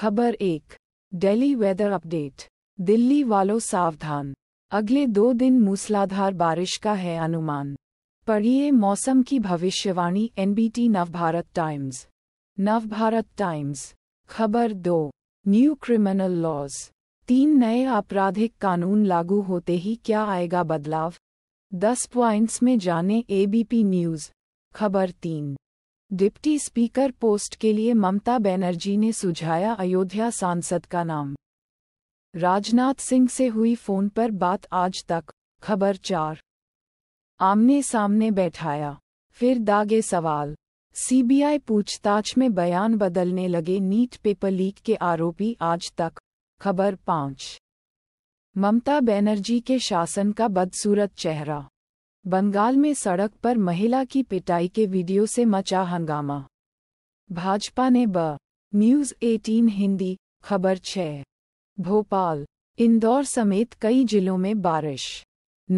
खबर एक daily weather update Delhi वालों सावधान अगले दो दिन मूसलाधार बारिश का है अनुमान पढ़िए मौसम की भविष्यवाणी NBT Navbharat Times Navbharat Times खबर दो न्यू क्रिमिनल लॉज तीन नए आपराधिक कानून लागू होते ही क्या आएगा बदलाव दस पॉइंट्स में जाने एबीपी न्यूज़ खबर तीन डिप्टी स्पीकर पोस्ट के लिए ममता बनर्जी ने सुझाया अयोध्या सांसद का नाम राजनाथ सिंह से हुई फोन पर बात आज तक खबर चार आमने सामने बैठाया फिर दागे सवाल सीबीआई पूछताछ में बयान बदलने लगे नीट पेपर लीक के आरोपी आज तक खबर पाँच ममता बनर्जी के शासन का बदसूरत चेहरा बंगाल में सड़क पर महिला की पिटाई के वीडियो से मचा हंगामा भाजपा ने ब न्यूज 18 हिंदी खबर 6 भोपाल इंदौर समेत कई जिलों में बारिश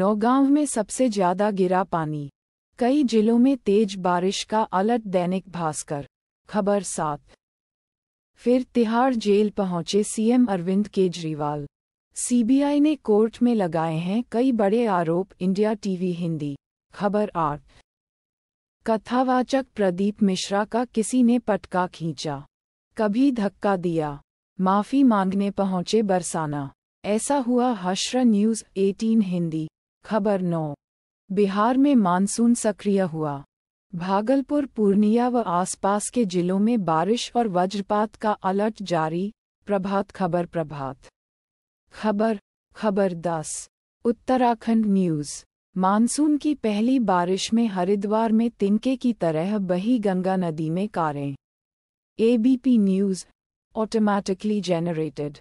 नौगांव में सबसे ज्यादा गिरा पानी कई जिलों में तेज बारिश का अलर्ट दैनिक भास्कर खबर सात फिर तिहाड़ जेल पहुंचे सीएम अरविंद केजरीवाल सीबीआई ने कोर्ट में लगाए हैं कई बड़े आरोप इंडिया टीवी हिंदी खबर आठ कथावाचक प्रदीप मिश्रा का किसी ने पटका खींचा कभी धक्का दिया माफी मांगने पहुंचे बरसाना ऐसा हुआ हश्र न्यूज 18 हिंदी खबर नौ बिहार में मानसून सक्रिय हुआ भागलपुर पूर्णिया व आसपास के जिलों में बारिश और वज्रपात का अलर्ट जारी प्रभात खबर प्रभात खबर खबर दस उत्तराखंड न्यूज़ मानसून की पहली बारिश में हरिद्वार में तिनके की तरह बही गंगा नदी में कारें एबीपी न्यूज़ ऑटोमैटिकली जनरेटेड